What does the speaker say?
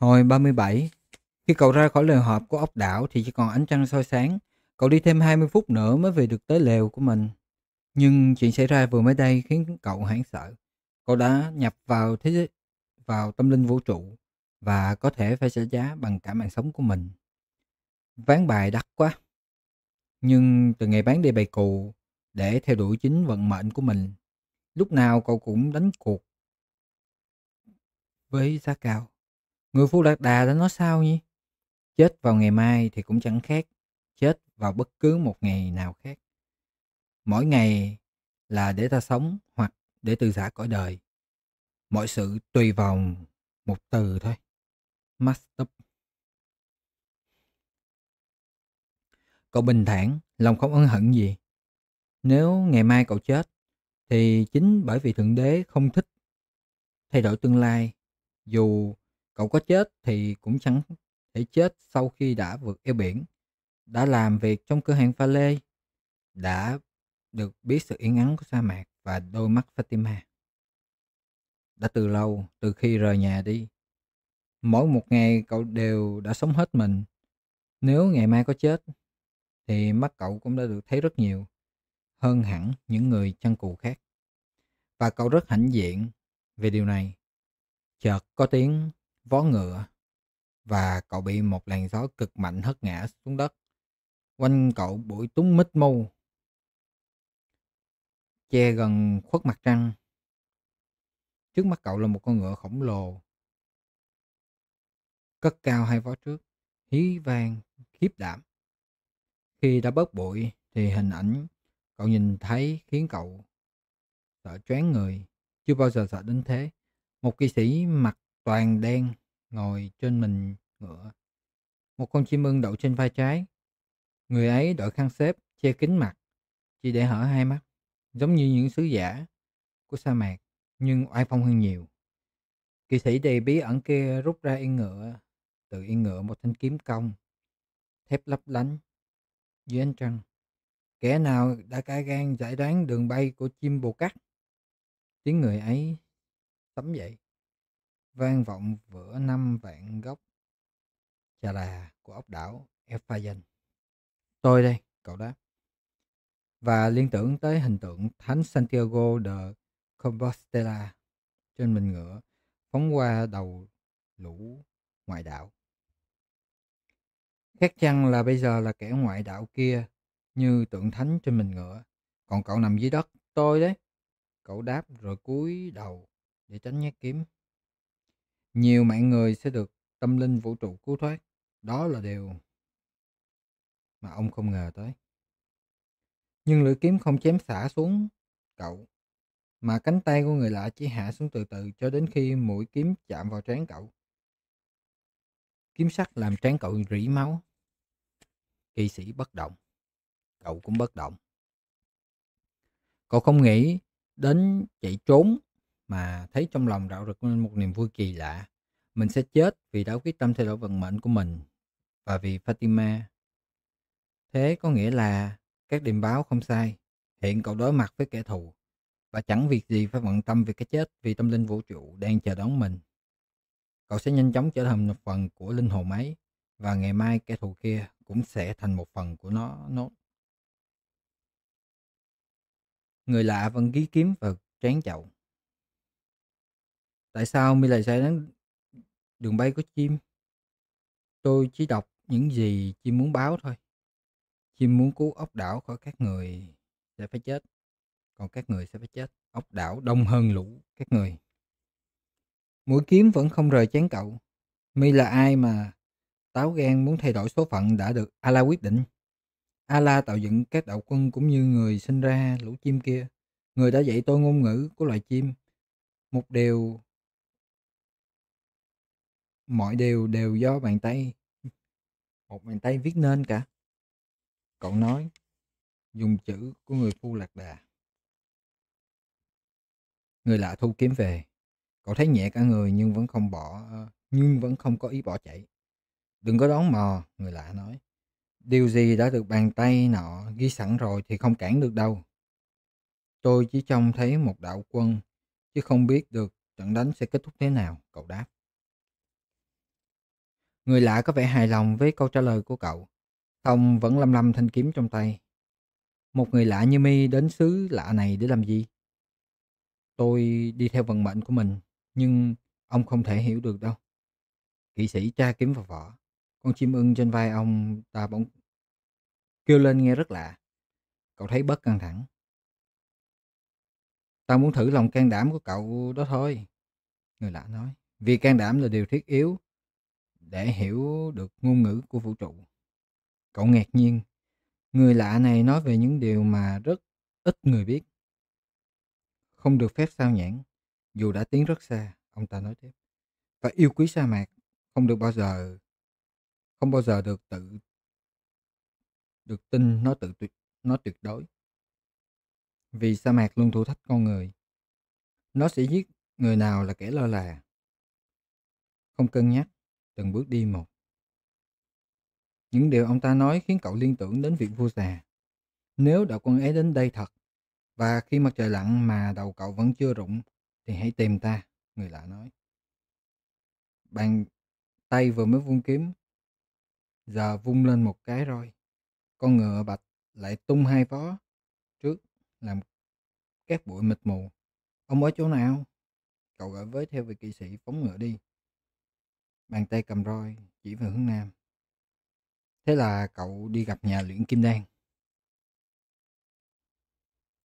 Hồi 37, khi cậu ra khỏi lều họp của ốc đảo thì chỉ còn ánh trăng soi sáng. Cậu đi thêm 20 phút nữa mới về được tới lều của mình. Nhưng chuyện xảy ra vừa mới đây khiến cậu hoảng sợ. Cậu đã nhập vào thế giới, vào tâm linh vũ trụ và có thể phải trả giá bằng cả mạng sống của mình. Ván bài đắt quá. Nhưng từ ngày bán đi bài cù để theo đuổi chính vận mệnh của mình, lúc nào cậu cũng đánh cuộc với giá cao. Người phu lạc đà đã nói sao nhỉ? Chết vào ngày mai thì cũng chẳng khác, chết vào bất cứ một ngày nào khác. Mỗi ngày là để ta sống hoặc để từ giả cõi đời. Mọi sự tùy vào một từ thôi. Master. Cậu bình thản, lòng không ân hận gì. Nếu ngày mai cậu chết, thì chính bởi vì Thượng Đế không thích thay đổi tương lai, dù Cậu có chết thì cũng chẳng thể chết sau khi đã vượt eo biển, đã làm việc trong cửa hàng pha lê, đã được biết sự yên ắng của sa mạc và đôi mắt Fatima. Đã từ lâu, từ khi rời nhà đi, mỗi một ngày cậu đều đã sống hết mình. Nếu ngày mai có chết, thì mắt cậu cũng đã được thấy rất nhiều, hơn hẳn những người chăn cù khác. Và cậu rất hãnh diện về điều này. Chợt có tiếng vó ngựa và cậu bị một làn gió cực mạnh hất ngã xuống đất. Quanh cậu bụi túng mít mù, che gần khuất mặt trăng. Trước mắt cậu là một con ngựa khổng lồ, cất cao hai vó trước, hí vang, khiếp đảm. Khi đã bớt bụi thì hình ảnh cậu nhìn thấy khiến cậu sợ choáng người, chưa bao giờ sợ đến thế. Một kỵ sĩ mặc toàn đen ngồi trên mình ngựa. Một con chim ưng đậu trên vai trái. Người ấy đội khăn xếp che kính mặt, chỉ để hở hai mắt, giống như những sứ giả của sa mạc, nhưng oai phong hơn nhiều. Kỵ sĩ đầy bí ẩn kia rút ra yên ngựa, từ yên ngựa một thanh kiếm cong, thép lấp lánh dưới ánh trăng. Kẻ nào đã cả gan giải đoán đường bay của chim bồ cát? Tiếng người ấy sấm dậy vang vọng vữa năm vạn gốc chà là của ốc đảo Ephayan. Tôi đây, cậu đáp. Và liên tưởng tới hình tượng Thánh Santiago de Compostela trên mình ngựa phóng qua đầu lũ ngoại đạo. Khác chăng là bây giờ là kẻ ngoại đạo kia như tượng thánh trên mình ngựa, còn cậu nằm dưới đất, tôi đấy. Cậu đáp rồi cúi đầu để tránh nhát kiếm nhiều mạng người sẽ được tâm linh vũ trụ cứu thoát. Đó là điều mà ông không ngờ tới. Nhưng lưỡi kiếm không chém xả xuống cậu, mà cánh tay của người lạ chỉ hạ xuống từ từ cho đến khi mũi kiếm chạm vào trán cậu. Kiếm sắc làm trán cậu rỉ máu. Kỵ sĩ bất động. Cậu cũng bất động. Cậu không nghĩ đến chạy trốn mà thấy trong lòng rạo rực một niềm vui kỳ lạ. Mình sẽ chết vì đã quyết tâm thay đổi vận mệnh của mình và vì Fatima. Thế có nghĩa là các điểm báo không sai. Hiện cậu đối mặt với kẻ thù và chẳng việc gì phải bận tâm về cái chết vì tâm linh vũ trụ đang chờ đón mình. Cậu sẽ nhanh chóng trở thành một phần của linh hồn ấy và ngày mai kẻ thù kia cũng sẽ thành một phần của nó nốt. Người lạ vẫn ghi kiếm vào trán chậu. Tại sao mi lại sẽ đến đường bay có chim? Tôi chỉ đọc những gì chim muốn báo thôi. Chim muốn cứu ốc đảo khỏi các người sẽ phải chết. Còn các người sẽ phải chết. Ốc đảo đông hơn lũ các người. Mũi kiếm vẫn không rời chán cậu. Mi là ai mà táo gan muốn thay đổi số phận đã được Ala quyết định. Ala tạo dựng các đạo quân cũng như người sinh ra lũ chim kia. Người đã dạy tôi ngôn ngữ của loài chim. Một điều mọi điều đều do bàn tay một bàn tay viết nên cả cậu nói dùng chữ của người phu lạc đà người lạ thu kiếm về cậu thấy nhẹ cả người nhưng vẫn không bỏ nhưng vẫn không có ý bỏ chạy đừng có đón mò người lạ nói điều gì đã được bàn tay nọ ghi sẵn rồi thì không cản được đâu tôi chỉ trông thấy một đạo quân chứ không biết được trận đánh sẽ kết thúc thế nào cậu đáp Người lạ có vẻ hài lòng với câu trả lời của cậu. Thông vẫn lăm lăm thanh kiếm trong tay. Một người lạ như mi đến xứ lạ này để làm gì? Tôi đi theo vận mệnh của mình, nhưng ông không thể hiểu được đâu. Kỵ sĩ tra kiếm vào vỏ. Con chim ưng trên vai ông ta bỗng kêu lên nghe rất lạ. Cậu thấy bớt căng thẳng. Tao muốn thử lòng can đảm của cậu đó thôi. Người lạ nói. Vì can đảm là điều thiết yếu để hiểu được ngôn ngữ của vũ trụ. Cậu ngạc nhiên, người lạ này nói về những điều mà rất ít người biết. Không được phép sao nhãn, dù đã tiến rất xa, ông ta nói tiếp. Và yêu quý sa mạc, không được bao giờ, không bao giờ được tự, được tin nó tự tuyệt, nó tuyệt đối. Vì sa mạc luôn thử thách con người. Nó sẽ giết người nào là kẻ lơ là. Không cân nhắc, từng bước đi một. Những điều ông ta nói khiến cậu liên tưởng đến việc vua già. Nếu đạo quân ấy đến đây thật, và khi mặt trời lặn mà đầu cậu vẫn chưa rụng, thì hãy tìm ta, người lạ nói. Bàn tay vừa mới vung kiếm, giờ vung lên một cái rồi. Con ngựa bạch lại tung hai vó trước làm các bụi mịt mù. Ông ở chỗ nào? Cậu gọi với theo vị kỵ sĩ phóng ngựa đi bàn tay cầm roi chỉ về hướng nam. Thế là cậu đi gặp nhà luyện kim đan.